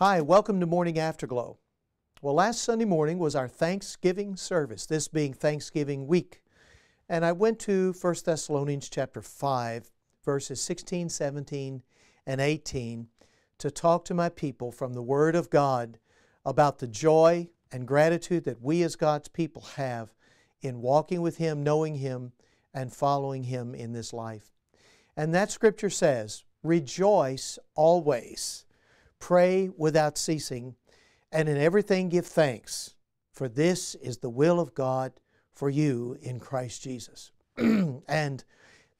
Hi, welcome to Morning Afterglow. Well, last Sunday morning was our Thanksgiving service, this being Thanksgiving week. And I went to 1 Thessalonians chapter 5, verses 16, 17, and 18 to talk to my people from the Word of God about the joy and gratitude that we as God's people have in walking with Him, knowing Him, and following Him in this life. And that scripture says, Rejoice always. Pray without ceasing, and in everything give thanks, for this is the will of God for you in Christ Jesus. and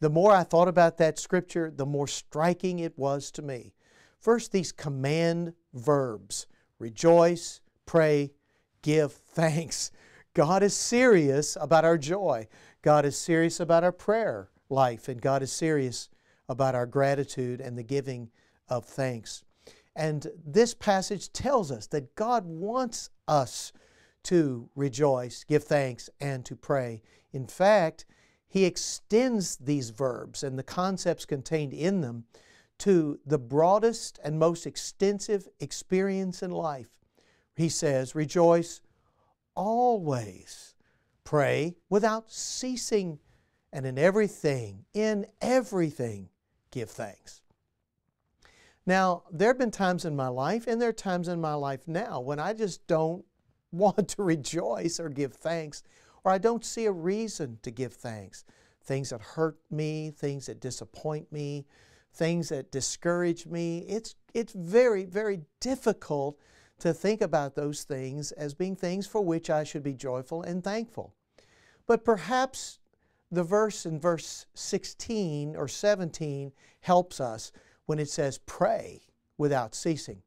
the more I thought about that scripture, the more striking it was to me. First, these command verbs rejoice, pray, give thanks. God is serious about our joy. God is serious about our prayer life, and God is serious about our gratitude and the giving of thanks. And this passage tells us that God wants us to rejoice, give thanks, and to pray. In fact, he extends these verbs and the concepts contained in them to the broadest and most extensive experience in life. He says, Rejoice always, pray without ceasing, and in everything, in everything, give thanks. Now, there have been times in my life, and there are times in my life now, when I just don't want to rejoice or give thanks, or I don't see a reason to give thanks. Things that hurt me, things that disappoint me, things that discourage me. It's, it's very, very difficult to think about those things as being things for which I should be joyful and thankful. But perhaps the verse in verse 16 or 17 helps us when it says pray without ceasing.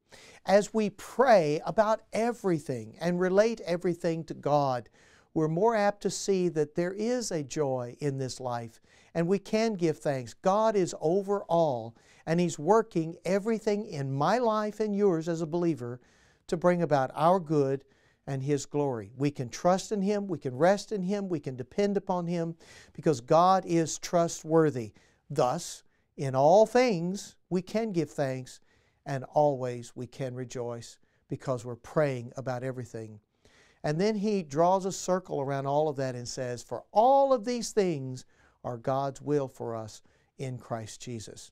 As we pray about everything and relate everything to God, we're more apt to see that there is a joy in this life and we can give thanks. God is over all and He's working everything in my life and yours as a believer to bring about our good and His glory. We can trust in Him, we can rest in Him, we can depend upon Him because God is trustworthy. Thus, in all things, we can give thanks, and always we can rejoice because we're praying about everything. And then he draws a circle around all of that and says, For all of these things are God's will for us in Christ Jesus.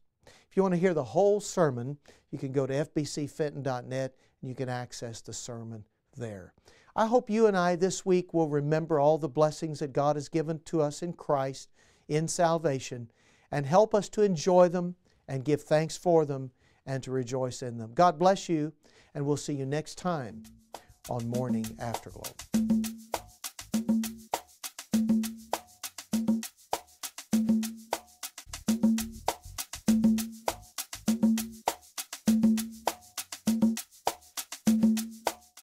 If you want to hear the whole sermon, you can go to fbcfenton.net and you can access the sermon there. I hope you and I this week will remember all the blessings that God has given to us in Christ in salvation and help us to enjoy them and give thanks for them and to rejoice in them. God bless you, and we'll see you next time on Morning Afterglow.